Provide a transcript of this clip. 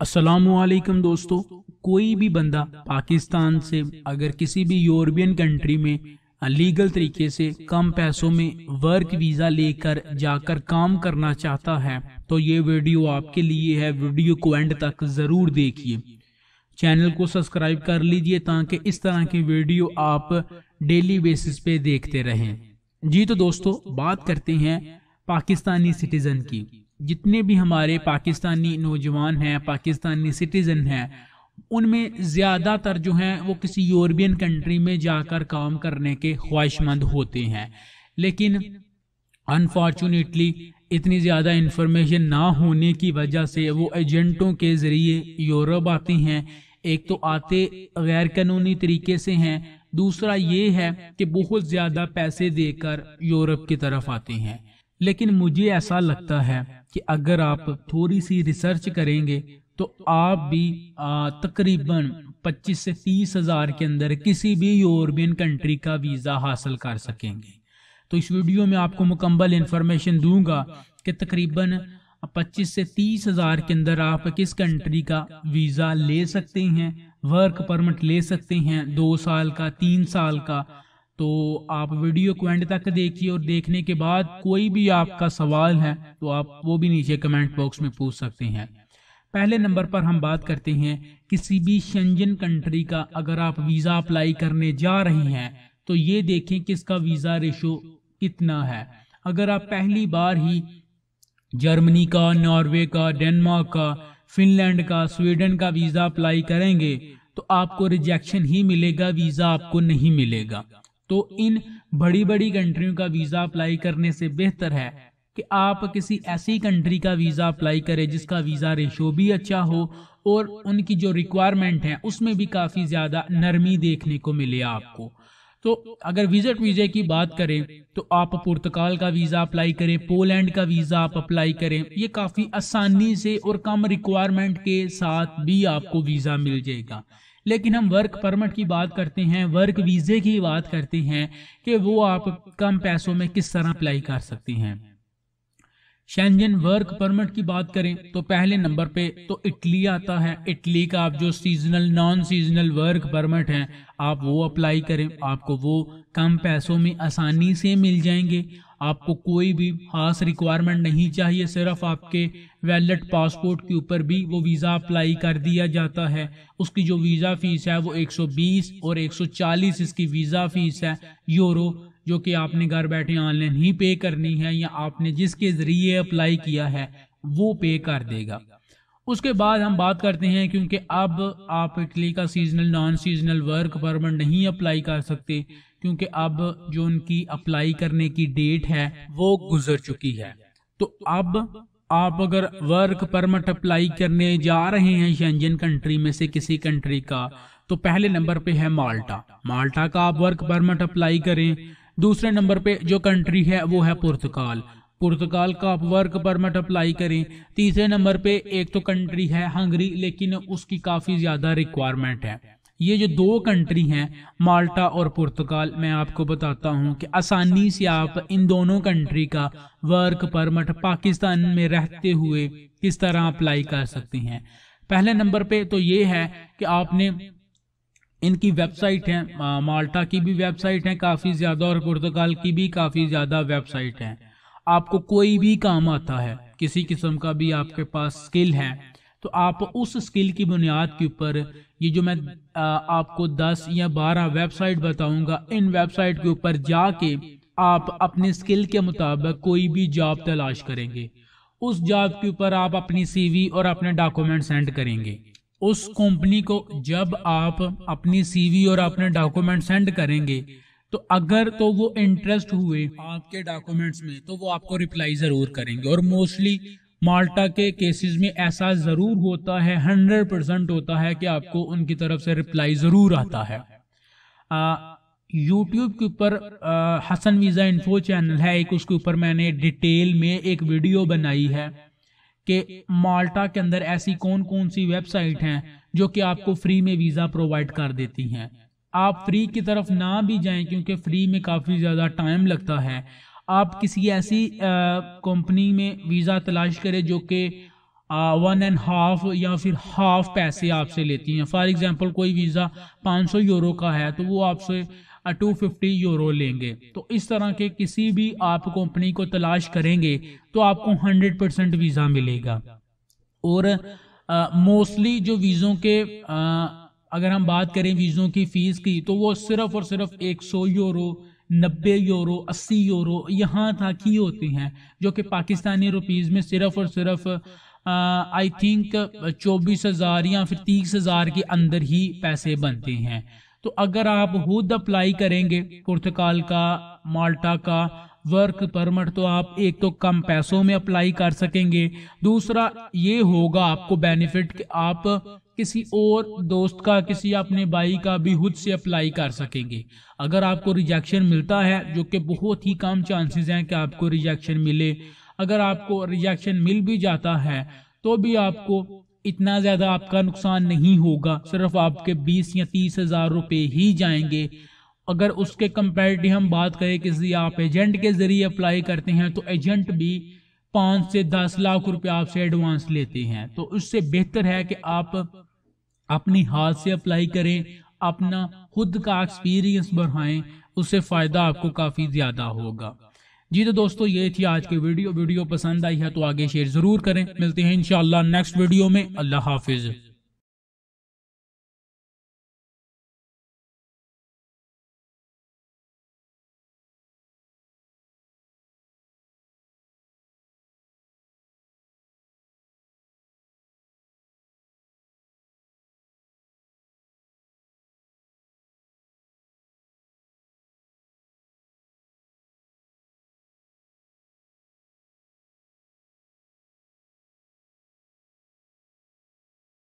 असलकम दोस्तों कोई भी बंदा पाकिस्तान से अगर किसी भी यूरोपियन कंट्री में लीगल तरीके से कम पैसों में वर्क वीज़ा लेकर जाकर काम करना चाहता है तो ये वीडियो आपके लिए है वीडियो को एंड तक ज़रूर देखिए चैनल को सब्सक्राइब कर लीजिए ताकि इस तरह की वीडियो आप डेली बेसिस पे देखते रहें जी तो दोस्तों बात करते हैं पाकिस्तानी सिटीज़न की जितने भी हमारे पाकिस्तानी नौजवान हैं पाकिस्तानी सिटीज़न हैं उनमें ज़्यादातर जो हैं वो किसी यूरोपियन कंट्री में जाकर काम करने के ख्वाहिशमंद होते हैं लेकिन अनफॉर्चुनेटली इतनी ज़्यादा इंफॉर्मेशन ना होने की वजह से वो एजेंटों के ज़रिए यूरोप आते हैं एक तो आते गैर कानूनी तरीके से हैं दूसरा ये है कि बहुत ज़्यादा पैसे देकर यूरोप की तरफ आते हैं लेकिन मुझे ऐसा लगता है कि अगर आप थोड़ी सी रिसर्च करेंगे तो आप भी तकरीबन 25 से तीस हजार के अंदर किसी भी यूरोपियन कंट्री का वीज़ा हासिल कर सकेंगे तो इस वीडियो में आपको मुकम्मल इन्फॉर्मेशन दूंगा कि तकरीबन 25 से तीस हजार के अंदर आप किस कंट्री का वीज़ा ले सकते हैं वर्क परमिट ले सकते हैं दो साल का तीन साल का तो आप वीडियो को एंड तक देखिए और देखने के बाद कोई भी आपका सवाल है तो आप वो भी नीचे कमेंट बॉक्स में पूछ सकते हैं पहले नंबर पर हम बात करते हैं किसी भी शंजन कंट्री का अगर आप वीज़ा अप्लाई करने जा रहे हैं तो ये देखें कि इसका वीज़ा रेशो कितना है अगर आप पहली बार ही जर्मनी का नॉर्वे का डेनमार्क का फिनलैंड का स्वीडन का वीज़ा अप्लाई करेंगे तो आपको रिजेक्शन ही मिलेगा वीज़ा आपको नहीं मिलेगा तो इन बड़ी बड़ी कंट्रियों का वीज़ा अप्लाई करने से बेहतर है कि आप किसी ऐसी कंट्री का वीज़ा अप्लाई करें जिसका वीज़ा रेशो भी अच्छा हो और उनकी जो रिक्वायरमेंट है उसमें भी काफ़ी ज़्यादा नरमी देखने को मिले आपको तो अगर विजिट वीज़े की बात करें तो आप पुर्तगाल का वीज़ा अप्लाई करें पोलैंड का वीज़ा आप अप्लाई करें ये काफ़ी आसानी से और कम रिक्वायरमेंट के साथ भी आपको वीज़ा मिल जाएगा लेकिन हम वर्क परमिट की बात करते हैं वर्क वीज़े की बात करते हैं कि वो आप कम पैसों में किस तरह अप्लाई कर सकते हैं शेंजन वर्क परमिट की बात करें तो पहले नंबर पे तो इटली आता है इटली का आप जो seasonal non seasonal work permit है आप वो अप्लाई करें आपको वो कम पैसों में आसानी से मिल जाएंगे आपको कोई भी खास रिक्वायरमेंट नहीं चाहिए सिर्फ आपके वैलेट पासपोर्ट के ऊपर भी वो वीज़ा अप्लाई कर दिया जाता है उसकी जो वीज़ा फ़ीस है वो 120 और 140 इसकी वीज़ा फ़ीस है यूरो जो कि आपने घर बैठे ऑनलाइन ही पे करनी है या आपने जिसके ज़रिए अप्लाई किया है वो पे कर देगा उसके बाद हम बात करते हैं क्योंकि अब आप इटली का seasonal non seasonal work permit नहीं अप्लाई कर सकते क्योंकि अब जो उनकी अप्लाई करने की डेट है वो गुजर चुकी है तो अब आप अगर वर्क परमिट अप्लाई करने जा रहे हैं शेंजन कंट्री में से किसी कंट्री का तो पहले नंबर पे है माल्टा माल्टा का आप वर्क परमिट अप्लाई करें दूसरे नंबर पे जो कंट्री है वो है पुर्तगाल पुर्तगाल का वर्क परमिट अप्लाई करें तीसरे नंबर पे एक तो कंट्री है हंगरी लेकिन उसकी काफ़ी ज़्यादा रिक्वायरमेंट है ये जो दो कंट्री हैं माल्टा और पुर्तगाल मैं आपको बताता हूँ कि आसानी से आप इन दोनों कंट्री का वर्क परमिट पाकिस्तान में रहते हुए किस तरह अप्लाई कर सकती हैं पहले नंबर पे तो ये है कि आपने इनकी वेबसाइट है माल्टा की भी वेबसाइट है काफ़ी ज़्यादा और पुर्तगाल की भी काफ़ी ज़्यादा वेबसाइट है आपको कोई भी काम आता है किसी किस्म का भी आपके पास स्किल है तो आप उस स्किल की बुनियाद के ऊपर ये जो मैं आ, आपको 10 या 12 वेबसाइट बताऊंगा इन वेबसाइट के ऊपर जाके आप अपने स्किल के मुताबिक कोई भी जॉब तलाश करेंगे उस जॉब के ऊपर आप अपनी सीवी और अपने डॉक्यूमेंट सेंड करेंगे उस कंपनी को जब आप अपनी सीवी और अपने डॉक्यूमेंट सेंड करेंगे तो अगर तो वो इंटरेस्ट हुए आपके डॉक्यूमेंट्स में तो वो आपको रिप्लाई जरूर करेंगे और मोस्टली माल्टा के केसेस में ऐसा ज़रूर होता है हंड्रेड परसेंट होता है कि आपको उनकी तरफ से रिप्लाई ज़रूर आता है यूट्यूब के ऊपर हसन वीज़ा इन्फो चैनल है एक उसके ऊपर मैंने डिटेल में एक वीडियो बनाई है कि माल्टा के अंदर ऐसी कौन कौन सी वेबसाइट हैं जो कि आपको फ्री में वीज़ा प्रोवाइड कर देती हैं आप फ्री की तरफ ना भी जाएं क्योंकि फ्री में काफ़ी ज़्यादा टाइम लगता है आप किसी ऐसी कंपनी में वीज़ा तलाश करें जो कि वन एंड हाफ या फिर हाफ पैसे आपसे लेती हैं फॉर एग्ज़ाम्पल कोई वीज़ा 500 यूरो का है तो वो आपसे टू फिफ्टी यूरो लेंगे तो इस तरह के किसी भी आप कंपनी को तलाश करेंगे तो आपको हंड्रेड परसेंट वीज़ा मिलेगा और मोस्टली जो वीज़ों के आ, अगर हम बात करें वीज़ों की फ़ीस की तो वो सिर्फ और सिर्फ 100 यूरो नब्बे यूरो अस्सी यूरो यहाँ तक ही होती हैं जो कि पाकिस्तानी रुपीज़ में सिर्फ और सिर्फ आई थिंक चौबीस हज़ार या फिर तीस हज़ार के अंदर ही पैसे बनते हैं तो अगर आप खुद अप्लाई करेंगे पुर्तगाल का माल्टा का वर्क परमिट तो आप एक तो कम पैसों में अप्लाई कर सकेंगे दूसरा ये होगा आपको बेनिफिट कि आप किसी और दोस्त का किसी अपने भाई का भी खुद से अप्लाई कर सकेंगे अगर आपको रिजेक्शन मिलता है जो कि बहुत ही कम चांसेस हैं कि आपको रिजेक्शन मिले अगर आपको रिजेक्शन मिल भी जाता है तो भी आपको इतना ज़्यादा आपका नुकसान नहीं होगा सिर्फ आपके बीस या तीस हज़ार रुपये ही जाएंगे अगर उसके कंपेरिटिव हम बात करें किसी आप एजेंट के ज़रिए अप्लाई करते हैं तो एजेंट भी पाँच से दस लाख रुपए आपसे एडवांस लेते हैं तो उससे बेहतर है कि आप अपनी हाथ से अप्लाई करें अपना खुद का एक्सपीरियंस बढ़ाएं उससे फ़ायदा आपको काफ़ी ज़्यादा होगा जी तो दोस्तों ये थी आज की वीडियो वीडियो पसंद आई है तो आगे शेयर ज़रूर करें मिलते हैं इन नेक्स्ट वीडियो में अल्लाह हाफिज़